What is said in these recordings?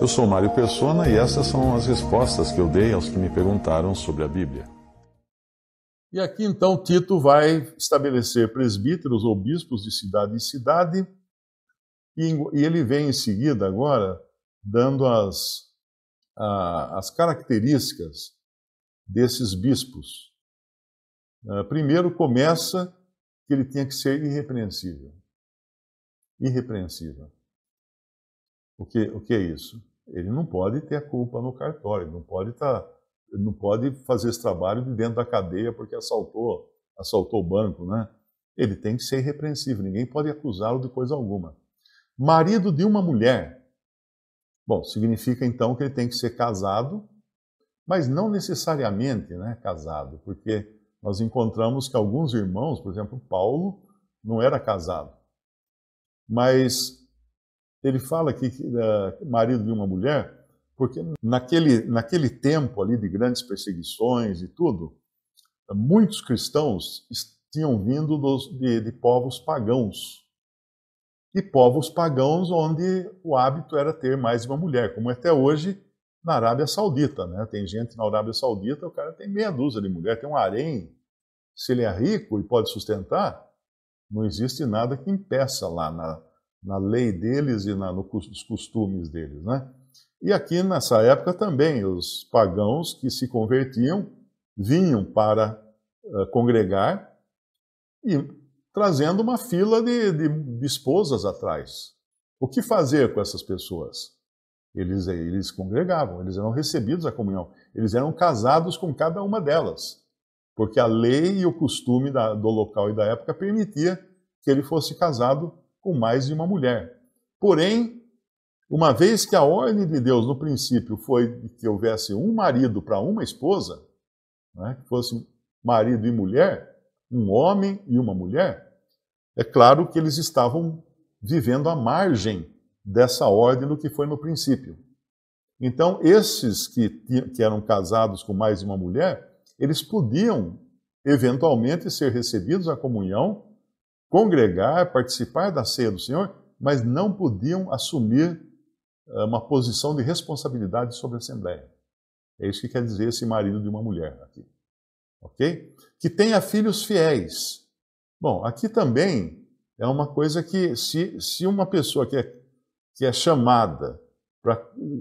Eu sou Mário Persona e essas são as respostas que eu dei aos que me perguntaram sobre a Bíblia. E aqui então Tito vai estabelecer presbíteros ou bispos de cidade em cidade, e ele vem em seguida agora dando as, a, as características desses bispos. É, primeiro começa que ele tinha que ser irrepreensível. Irrepreensível. O que, o que é isso? Ele não pode ter a culpa no cartório, não pode estar. Tá, não pode fazer esse trabalho de dentro da cadeia porque assaltou, assaltou o banco, né? Ele tem que ser irrepreensível, ninguém pode acusá-lo de coisa alguma. Marido de uma mulher. Bom, significa então que ele tem que ser casado, mas não necessariamente, né, casado, porque nós encontramos que alguns irmãos, por exemplo, Paulo, não era casado. Mas ele fala que o marido de uma mulher, porque naquele, naquele tempo ali de grandes perseguições e tudo, muitos cristãos tinham vindo dos, de, de povos pagãos. E povos pagãos onde o hábito era ter mais de uma mulher, como é até hoje na Arábia Saudita. Né? Tem gente na Arábia Saudita, o cara tem meia dúzia de mulher, tem um harém. Se ele é rico e pode sustentar, não existe nada que impeça lá na, na lei deles e na, nos costumes deles, né? E aqui nessa época também os pagãos que se convertiam vinham para uh, congregar e trazendo uma fila de, de, de, esposas atrás. O que fazer com essas pessoas? Eles, eles congregavam, eles eram recebidos à comunhão, eles eram casados com cada uma delas, porque a lei e o costume da, do local e da época permitia que ele fosse casado com mais de uma mulher. Porém, uma vez que a ordem de Deus no princípio foi que houvesse um marido para uma esposa, né, que fosse marido e mulher, um homem e uma mulher, é claro que eles estavam vivendo à margem dessa ordem do que foi no princípio. Então, esses que, que eram casados com mais de uma mulher, eles podiam eventualmente ser recebidos à comunhão congregar, participar da ceia do Senhor, mas não podiam assumir eh, uma posição de responsabilidade sobre a Assembleia. É isso que quer dizer esse marido de uma mulher aqui. Ok? Que tenha filhos fiéis. Bom, aqui também é uma coisa que, se, se uma pessoa que é, que é chamada para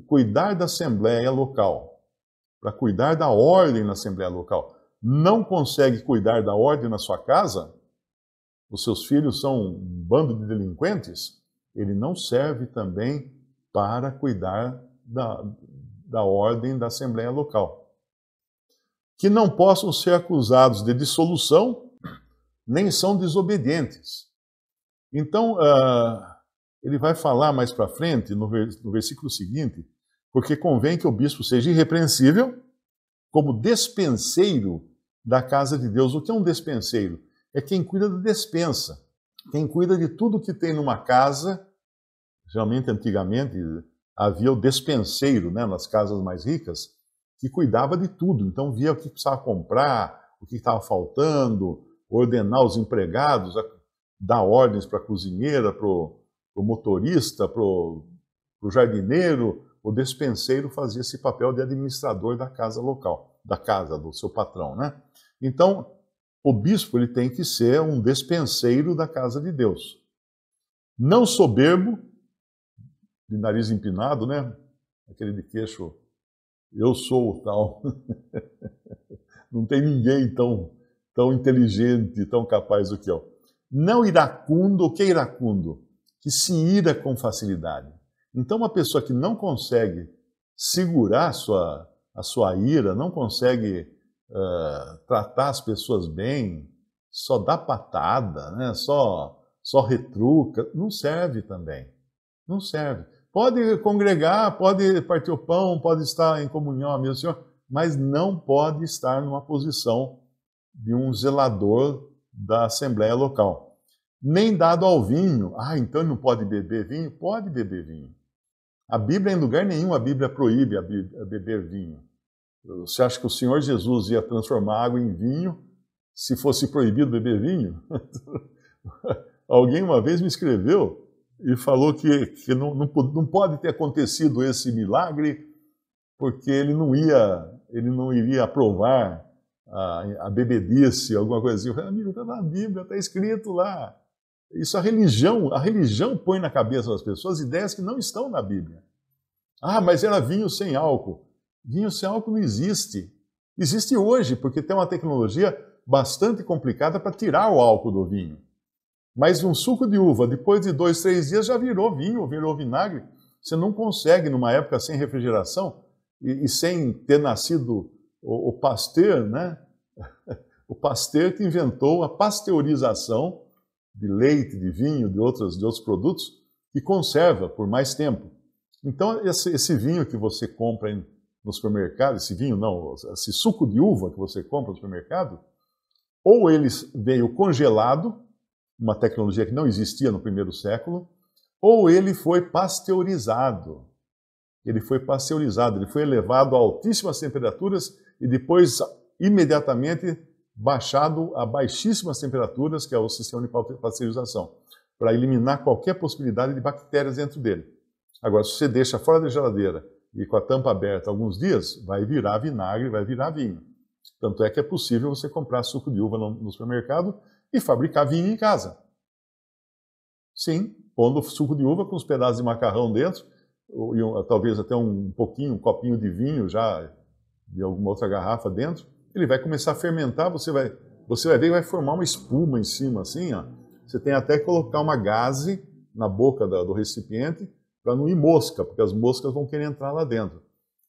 cuidar da Assembleia local, para cuidar da ordem na Assembleia local, não consegue cuidar da ordem na sua casa, os seus filhos são um bando de delinquentes, ele não serve também para cuidar da, da ordem da Assembleia Local. Que não possam ser acusados de dissolução, nem são desobedientes. Então, uh, ele vai falar mais para frente, no, no versículo seguinte, porque convém que o bispo seja irrepreensível, como despenseiro da casa de Deus. O que é um despenseiro? é quem cuida da despensa, quem cuida de tudo que tem numa casa. Geralmente, antigamente, havia o despenseiro né, nas casas mais ricas, que cuidava de tudo. Então, via o que precisava comprar, o que estava faltando, ordenar os empregados, dar ordens para a cozinheira, para o motorista, para o jardineiro. O despenseiro fazia esse papel de administrador da casa local, da casa, do seu patrão. Né? Então, o bispo ele tem que ser um despenseiro da casa de Deus. Não soberbo, de nariz empinado, né? Aquele de queixo, eu sou o tal. Não tem ninguém tão, tão inteligente, tão capaz do que eu. Não iracundo, o que é iracundo? Que se ira com facilidade. Então, uma pessoa que não consegue segurar a sua, a sua ira, não consegue uh, tratar as pessoas bem, só dá patada, né? só, só retruca, não serve também. Não serve. Pode congregar, pode partir o pão, pode estar em comunhão meu mesa Senhor, mas não pode estar numa posição de um zelador da assembleia local. Nem dado ao vinho. Ah, então não pode beber vinho? Pode beber vinho. A Bíblia, em lugar nenhum, a Bíblia proíbe a beber vinho. Você acha que o Senhor Jesus ia transformar água em vinho se fosse proibido beber vinho? Alguém uma vez me escreveu e falou que, que não, não, não, pode ter acontecido esse milagre porque ele não ia ele não iria aprovar a, a bebedice, alguma coisa assim. Amigo, está na Bíblia, está escrito lá. Isso a religião, a religião põe na cabeça das pessoas ideias que não estão na Bíblia. Ah, mas era vinho sem álcool. Guinho sem é álcool não existe. Existe hoje, porque tem uma tecnologia bastante complicada para tirar o álcool do vinho. Mas um suco de uva, depois de dois, três dias, já virou vinho, virou vinagre. Você não consegue, numa época sem refrigeração e, e sem ter nascido o, o Pasteur, né? o Pasteur que inventou a pasteurização de leite, de vinho, de, outras, de outros produtos, e conserva por mais tempo. Então, esse, esse vinho que você compra em no supermercado, esse vinho não, esse suco de uva que você compra no supermercado, ou eles veio congelado, uma tecnologia que não existia no primeiro século, ou ele foi pasteurizado. Ele foi pasteurizado, ele foi elevado a altíssimas temperaturas e depois imediatamente baixado a baixíssimas temperaturas, que é o sistema de pasteurização, para eliminar qualquer possibilidade de bactérias dentro dele. Agora, se você deixa fora da geladeira e com a tampa aberta alguns dias, vai virar vinagre, vai virar vinho. Tanto é que é possível você comprar suco de uva no, no supermercado e fabricar vinho em casa. Sim, pondo suco de uva com uns pedaços de macarrão dentro, ou, e, talvez até um, um pouquinho, um copinho de vinho já de alguma outra garrafa dentro, ele vai começar a fermentar, você vai, você vai ver que vai formar uma espuma em cima, assim, ó. Você tem até que colocar uma gaze na boca da, do recipiente para não ir mosca, porque as moscas vão querer entrar lá dentro.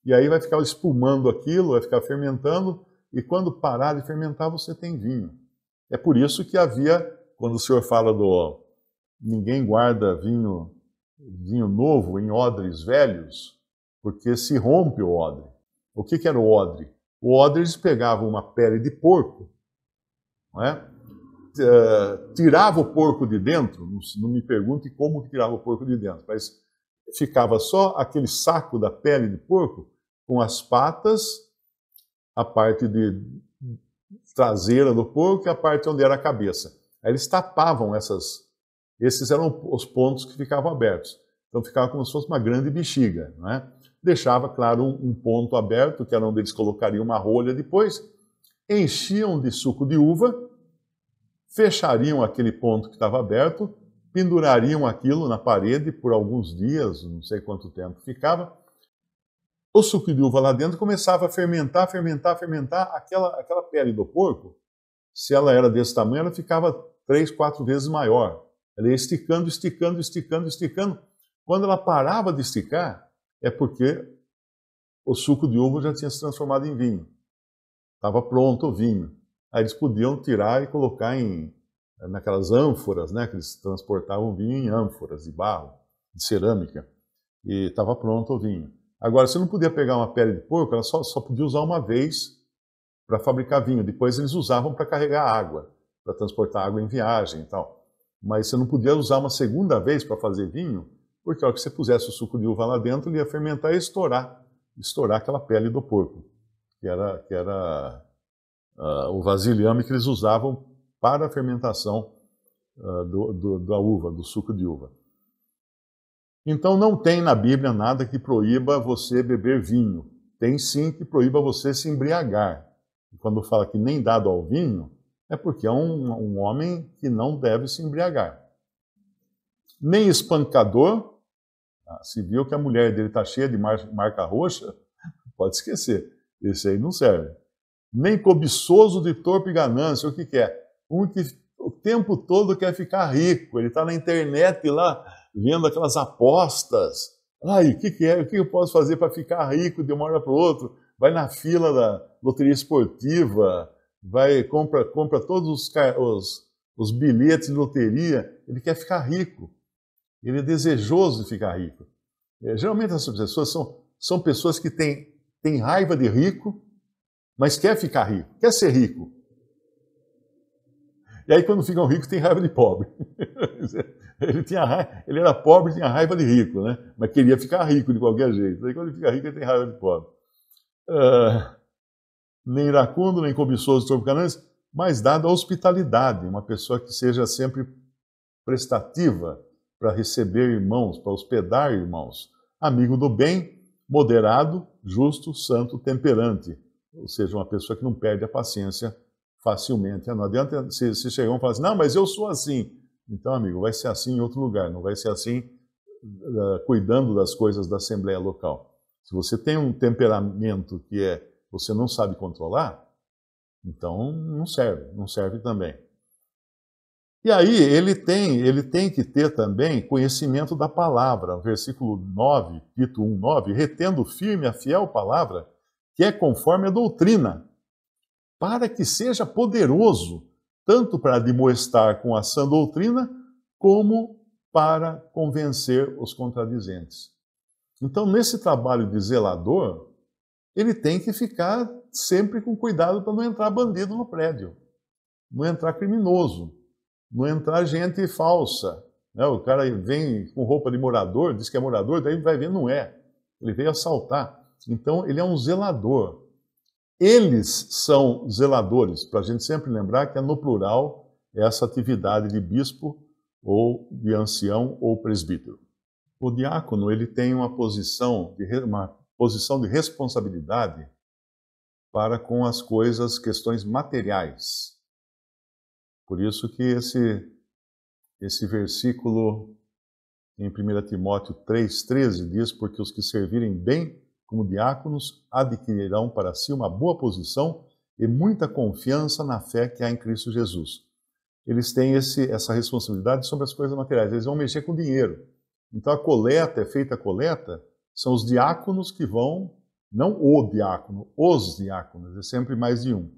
E aí vai ficar espumando aquilo, vai ficar fermentando, e quando parar de fermentar, você tem vinho. É por isso que havia, quando o senhor fala do ninguém guarda vinho, vinho novo em odres velhos, porque se rompe o odre. O que, que era o odre? O odre eles pegavam uma pele de porco, não é? Eh, tirava o porco de dentro, não, me pergunte como tirava o porco de dentro, mas ficava só aquele saco da pele de porco com as patas, a parte de traseira do porco e a parte onde era a cabeça. Aí eles tapavam essas, esses eram os pontos que ficavam abertos. Então ficava como se fosse uma grande bexiga, não é? Deixava, claro, um, um ponto aberto, que era onde eles colocariam uma rolha depois, enchiam de suco de uva, fechariam aquele ponto que estava aberto pendurariam aquilo na parede por alguns dias, não sei quanto tempo ficava. O suco de uva lá dentro começava a fermentar, fermentar, fermentar. Aquela, aquela pele do porco, se ela era desse tamanho, ela ficava três, quatro vezes maior. Ela ia esticando, esticando, esticando, esticando. Quando ela parava de esticar, é porque o suco de uva já tinha se transformado em vinho. Estava pronto o vinho. Aí eles podiam tirar e colocar em, naquelas ânforas, né, que eles transportavam vinho em ânforas de barro, de cerâmica, e estava pronto o vinho. Agora, você não podia pegar uma pele de porco, ela só, só podia usar uma vez para fabricar vinho. Depois eles usavam para carregar água, para transportar água em viagem e tal. Mas você não podia usar uma segunda vez para fazer vinho, porque a hora que você pusesse o suco de uva lá dentro, ele ia fermentar e estourar, estourar aquela pele do porco, que era, que era uh, o vasilhame que eles usavam para a fermentação uh, do, do, da uva, do suco de uva. Então não tem na Bíblia nada que proíba você beber vinho. Tem sim que proíba você se embriagar. quando fala que nem dado ao vinho, é porque é um, um homem que não deve se embriagar. Nem espancador, ah, se viu que a mulher dele está cheia de marca roxa, pode esquecer, esse aí não serve. Nem cobiçoso de torpe ganância, o que, que é? um que o tempo todo quer ficar rico, ele está na internet lá vendo aquelas apostas. Ai, o que, que é? O que eu posso fazer para ficar rico de uma hora para outra? Vai na fila da loteria esportiva, vai compra compra todos os, os, os bilhetes de loteria. Ele quer ficar rico. Ele é desejoso de ficar rico. É, geralmente essas pessoas são, são pessoas que têm, têm raiva de rico, mas quer ficar rico, quer ser rico. E aí, quando ficam ricos, tem raiva de pobre. ele, tinha raiva, ele era pobre tinha raiva de rico, né? Mas queria ficar rico de qualquer jeito. Aí, quando ele fica rico, ele tem raiva de pobre. Uh, nem iracundo, nem cobiçoso, tropicanante, mas dado a hospitalidade, uma pessoa que seja sempre prestativa para receber irmãos, para hospedar irmãos. Amigo do bem, moderado, justo, santo, temperante. Ou seja, uma pessoa que não perde a paciência facilmente. Né? Não adianta se, se chegar um e falar assim, não, mas eu sou assim. Então, amigo, vai ser assim em outro lugar, não vai ser assim uh, cuidando das coisas da Assembleia Local. Se você tem um temperamento que é você não sabe controlar, então não serve, não serve também. E aí ele tem, ele tem que ter também conhecimento da palavra. Versículo 9, Tito 1, 9, retendo firme a fiel palavra, que é conforme a doutrina, para que seja poderoso, tanto para demoestar com a sã doutrina, como para convencer os contradizentes. Então, nesse trabalho de zelador, ele tem que ficar sempre com cuidado para não entrar bandido no prédio, não entrar criminoso, não entrar gente falsa. Né? O cara vem com roupa de morador, diz que é morador, daí vai ver, não é. Ele veio assaltar. Então, ele é um zelador. Eles são zeladores, para a gente sempre lembrar que é no plural essa atividade de bispo ou de ancião ou presbítero. O diácono ele tem uma posição de, uma posição de responsabilidade para com as coisas, questões materiais. Por isso que esse, esse versículo em 1 Timóteo 3,13 diz: Porque os que servirem bem como diáconos, adquirirão para si uma boa posição e muita confiança na fé que há em Cristo Jesus. Eles têm esse, essa responsabilidade sobre as coisas materiais, eles vão mexer com dinheiro. Então a coleta é feita a coleta, são os diáconos que vão, não o diácono, os diáconos, é sempre mais de um,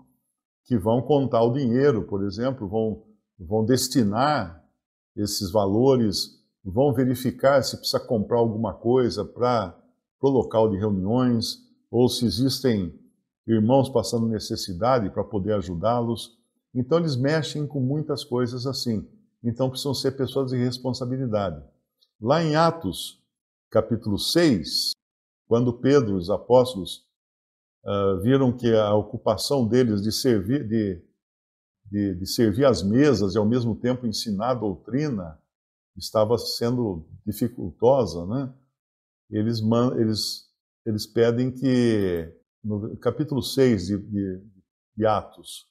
que vão contar o dinheiro, por exemplo, vão, vão destinar esses valores, vão verificar se precisa comprar alguma coisa para para o local de reuniões, ou se existem irmãos passando necessidade para poder ajudá-los. Então, eles mexem com muitas coisas assim. Então, precisam ser pessoas de responsabilidade. Lá em Atos, capítulo 6, quando Pedro e os apóstolos uh, viram que a ocupação deles de servir, de, de, de servir as mesas e ao mesmo tempo ensinar a doutrina estava sendo dificultosa, né? eles, eles, eles pedem que, no capítulo 6 de, de, de Atos,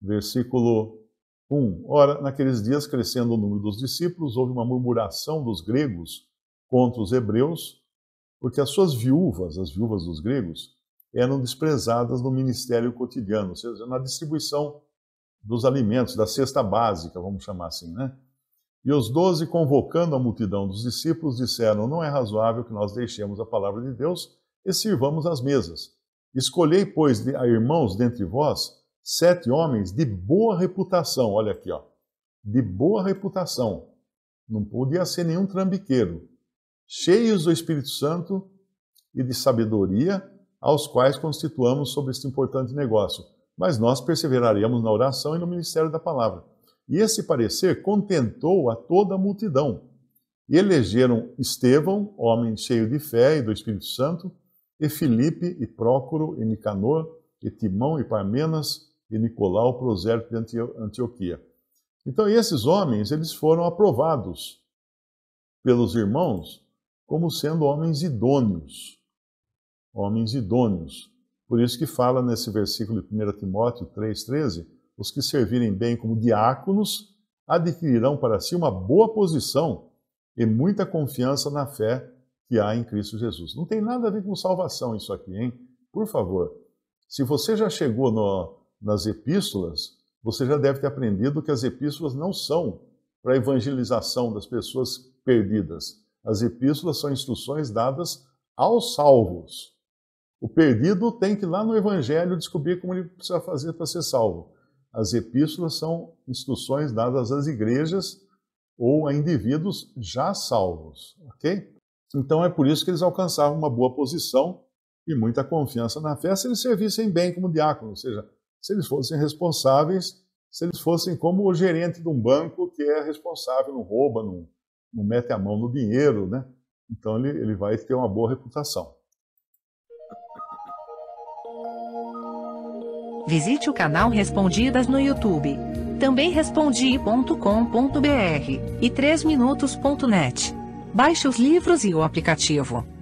versículo 1. Ora, naqueles dias, crescendo o número dos discípulos, houve uma murmuração dos gregos contra os hebreus, porque as suas viúvas, as viúvas dos gregos, eram desprezadas no ministério cotidiano, ou seja, na distribuição dos alimentos, da cesta básica, vamos chamar assim, né? E os doze, convocando a multidão dos discípulos, disseram: Não é razoável que nós deixemos a palavra de Deus e sirvamos as mesas. Escolhei, pois, a irmãos dentre vós, sete homens de boa reputação. Olha aqui, ó. De boa reputação. Não podia ser nenhum trambiqueiro. Cheios do Espírito Santo e de sabedoria, aos quais constituamos sobre este importante negócio. Mas nós perseveraremos na oração e no ministério da palavra. E esse parecer contentou a toda a multidão. E elegeram Estevão, homem cheio de fé e do Espírito Santo, e Filipe, e Prócoro, e Nicanor, e Timão, e Parmenas, e Nicolau, prosérito de Antioquia. Então, esses homens, eles foram aprovados pelos irmãos como sendo homens idôneos. Homens idôneos. Por isso que fala nesse versículo de 1 Timóteo 3,13, os que servirem bem como diáconos adquirirão para si uma boa posição e muita confiança na fé que há em Cristo Jesus. Não tem nada a ver com salvação isso aqui, hein? Por favor, se você já chegou no, nas epístolas, você já deve ter aprendido que as epístolas não são para a evangelização das pessoas perdidas. As epístolas são instruções dadas aos salvos. O perdido tem que ir lá no Evangelho descobrir como ele precisa fazer para ser salvo. As epístolas são instruções dadas às igrejas ou a indivíduos já salvos, ok? Então é por isso que eles alcançavam uma boa posição e muita confiança na fé se eles servissem bem como diácono, ou seja, se eles fossem responsáveis, se eles fossem como o gerente de um banco que é responsável, não rouba, não, não mete a mão no dinheiro, né? Então ele, ele vai ter uma boa reputação. Visite o canal Respondidas no YouTube. Também respondi.com.br e 3minutos.net. Baixe os livros e o aplicativo.